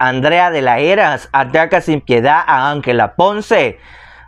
Andrea de la Heras ataca sin piedad a Ángela Ponce.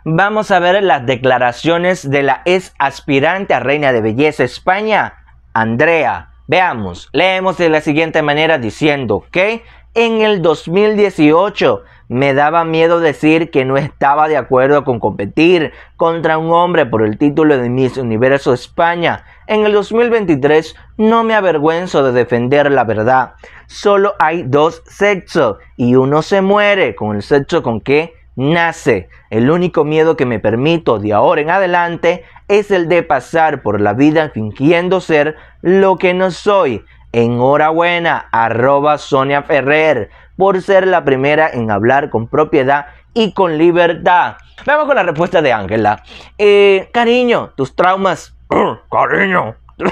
Vamos a ver las declaraciones de la ex aspirante a reina de belleza España, Andrea. Veamos, leemos de la siguiente manera diciendo que en el 2018 me daba miedo decir que no estaba de acuerdo con competir contra un hombre por el título de Miss Universo España. En el 2023 no me avergüenzo de defender la verdad. Solo hay dos sexos y uno se muere con el sexo con que nace. El único miedo que me permito de ahora en adelante es el de pasar por la vida fingiendo ser lo que no soy Enhorabuena, arroba Sonia Ferrer, por ser la primera en hablar con propiedad y con libertad. Vamos con la respuesta de Ángela. Eh, cariño, tus traumas. cariño.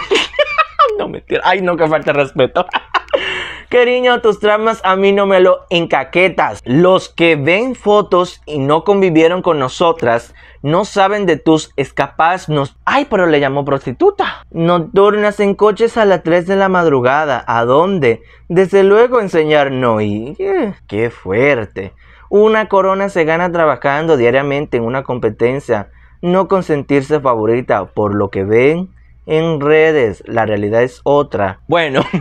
no mentira. Ay, no, que falta respeto. Cariño, tus tramas a mí no me lo encaquetas. Los que ven fotos y no convivieron con nosotras, no saben de tus escapadas. Ay, pero le llamó prostituta. Nocturnas en coches a las 3 de la madrugada. ¿A dónde? Desde luego enseñar no. Y... Eh, qué fuerte. Una corona se gana trabajando diariamente en una competencia. No consentirse favorita por lo que ven en redes. La realidad es otra. Bueno.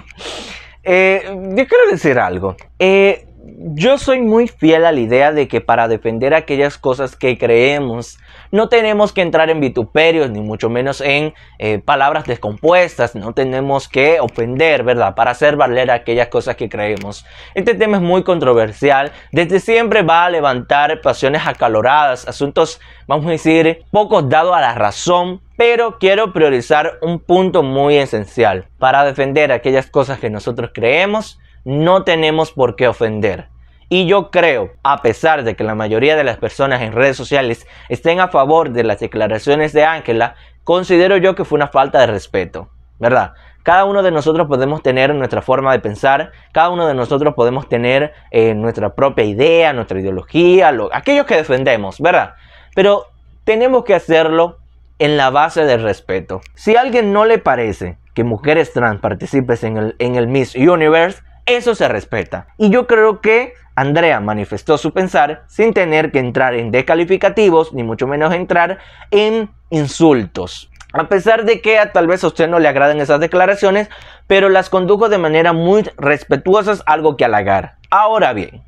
Eh, yo quiero decir algo. Eh, yo soy muy fiel a la idea de que para defender aquellas cosas que creemos no tenemos que entrar en vituperios ni mucho menos en eh, palabras descompuestas, no tenemos que ofender, ¿verdad? Para hacer valer aquellas cosas que creemos. Este tema es muy controversial, desde siempre va a levantar pasiones acaloradas, asuntos, vamos a decir, pocos dados a la razón, pero quiero priorizar un punto muy esencial para defender aquellas cosas que nosotros creemos no tenemos por qué ofender. Y yo creo, a pesar de que la mayoría de las personas en redes sociales estén a favor de las declaraciones de Ángela, considero yo que fue una falta de respeto, ¿verdad? Cada uno de nosotros podemos tener nuestra forma de pensar, cada uno de nosotros podemos tener eh, nuestra propia idea, nuestra ideología, lo, aquellos que defendemos, ¿verdad? Pero tenemos que hacerlo en la base del respeto. Si a alguien no le parece que mujeres trans participen en el, en el Miss Universe, eso se respeta. Y yo creo que Andrea manifestó su pensar sin tener que entrar en descalificativos, ni mucho menos entrar en insultos. A pesar de que a, tal vez a usted no le agradan esas declaraciones, pero las condujo de manera muy respetuosa, algo que halagar. Ahora bien,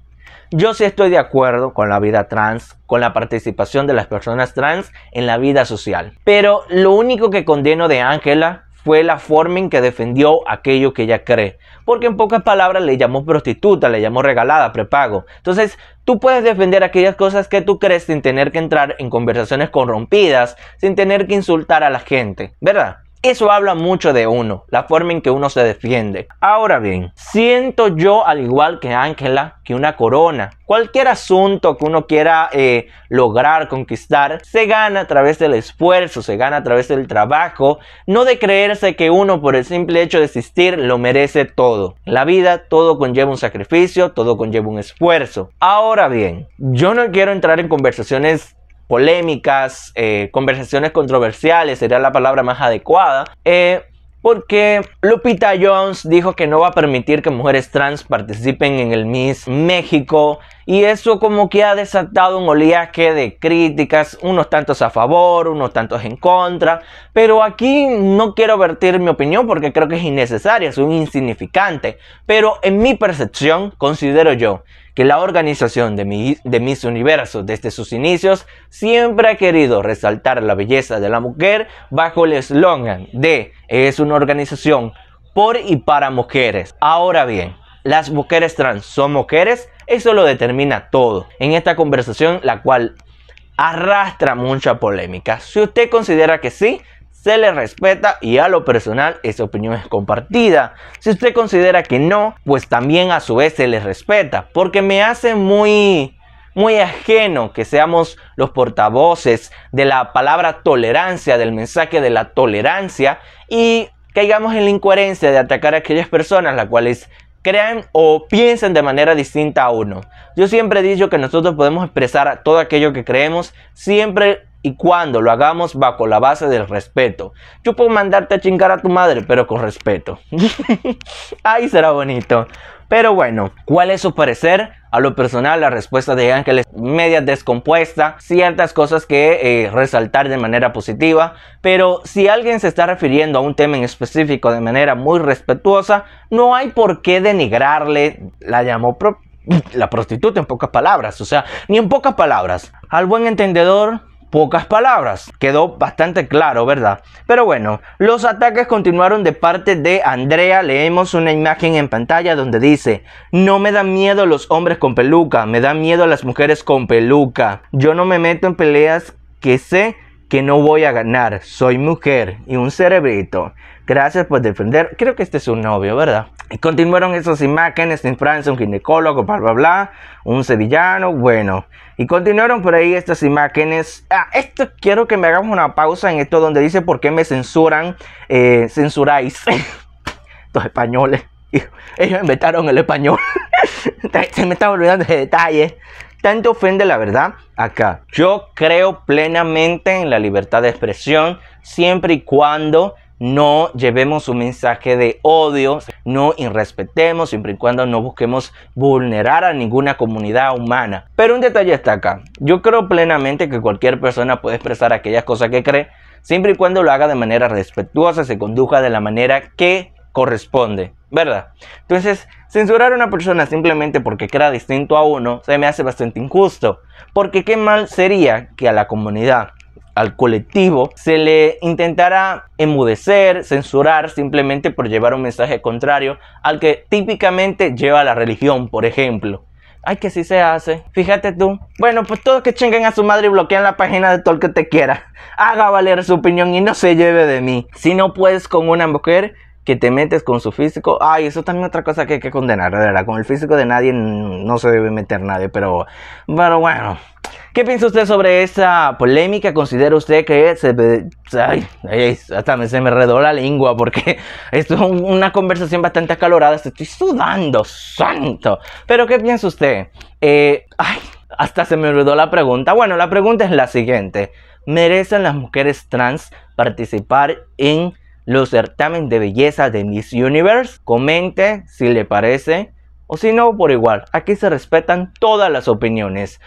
yo sí estoy de acuerdo con la vida trans, con la participación de las personas trans en la vida social. Pero lo único que condeno de Ángela fue la forma en que defendió aquello que ella cree. Porque en pocas palabras le llamó prostituta, le llamó regalada, prepago. Entonces, tú puedes defender aquellas cosas que tú crees sin tener que entrar en conversaciones corrompidas, sin tener que insultar a la gente, ¿verdad? Eso habla mucho de uno, la forma en que uno se defiende. Ahora bien, siento yo, al igual que Ángela, que una corona, cualquier asunto que uno quiera eh, lograr, conquistar, se gana a través del esfuerzo, se gana a través del trabajo, no de creerse que uno por el simple hecho de existir lo merece todo. la vida todo conlleva un sacrificio, todo conlleva un esfuerzo. Ahora bien, yo no quiero entrar en conversaciones polémicas, eh, conversaciones controversiales, sería la palabra más adecuada. Eh, porque Lupita Jones dijo que no va a permitir que mujeres trans participen en el Miss México y eso como que ha desatado un oleaje de críticas, unos tantos a favor, unos tantos en contra, pero aquí no quiero vertir mi opinión porque creo que es innecesaria, es un insignificante, pero en mi percepción considero yo que la organización de, de Miss Universo desde sus inicios siempre ha querido resaltar la belleza de la mujer bajo el eslogan de es una organización por y para mujeres. Ahora bien, las mujeres trans son mujeres, eso lo determina todo. En esta conversación, la cual arrastra mucha polémica. Si usted considera que sí, se le respeta y a lo personal esa opinión es compartida. Si usted considera que no, pues también a su vez se les respeta, porque me hace muy muy ajeno que seamos los portavoces de la palabra tolerancia, del mensaje de la tolerancia y caigamos en la incoherencia de atacar a aquellas personas las cuales crean o piensen de manera distinta a uno. Yo siempre he dicho que nosotros podemos expresar todo aquello que creemos, siempre y cuando lo hagamos bajo la base del respeto. Yo puedo mandarte a chingar a tu madre, pero con respeto. Ahí será bonito. Pero bueno, ¿cuál es su parecer? A lo personal, la respuesta de Ángeles media descompuesta, ciertas cosas que eh, resaltar de manera positiva, pero si alguien se está refiriendo a un tema en específico de manera muy respetuosa, no hay por qué denigrarle, la llamó la prostituta en pocas palabras, o sea, ni en pocas palabras. Al buen entendedor, pocas palabras. Quedó bastante claro, ¿verdad? Pero bueno, los ataques continuaron de parte de Andrea. Leemos una imagen en pantalla donde dice, no me dan miedo los hombres con peluca, me dan miedo las mujeres con peluca. Yo no me meto en peleas que sé que no voy a ganar. Soy mujer y un cerebrito. Gracias por defender. Creo que este es un novio, ¿verdad? Y continuaron esas imágenes en Francia, un ginecólogo, bla, bla, bla, un sevillano, bueno. Y continuaron por ahí estas imágenes. Ah, esto quiero que me hagamos una pausa en esto donde dice por qué me censuran, eh, censuráis. Los españoles. Ellos inventaron el español. Se me está olvidando de detalles tanto ofende la verdad acá. Yo creo plenamente en la libertad de expresión siempre y cuando no llevemos un mensaje de odio, no irrespetemos, siempre y cuando no busquemos vulnerar a ninguna comunidad humana. Pero un detalle está acá. Yo creo plenamente que cualquier persona puede expresar aquellas cosas que cree, siempre y cuando lo haga de manera respetuosa, se conduja de la manera que corresponde, ¿verdad? Entonces, censurar a una persona simplemente porque crea distinto a uno se me hace bastante injusto, porque qué mal sería que a la comunidad al colectivo se le intentará Emudecer censurar simplemente por llevar un mensaje contrario al que típicamente lleva la religión, por ejemplo. Ay, que si se hace. Fíjate tú. Bueno, pues todos que chinguen a su madre y bloquean la página de todo el que te quiera. Haga valer su opinión y no se lleve de mí. Si no puedes con una mujer, que te metes con su físico. Ay, eso también es otra cosa que hay que condenar, verdad. Con el físico de nadie no se debe meter nadie, pero, pero bueno. ¿Qué piensa usted sobre esa polémica? ¿Considera usted que se... Ay, hasta me, se me redó la lengua porque esto es una conversación bastante acalorada. Estoy sudando, santo. Pero ¿qué piensa usted? Eh, ay, hasta se me olvidó la pregunta. Bueno, la pregunta es la siguiente. ¿Merecen las mujeres trans participar en los certamen de belleza de Miss Universe. Comente si le parece o si no por igual. Aquí se respetan todas las opiniones.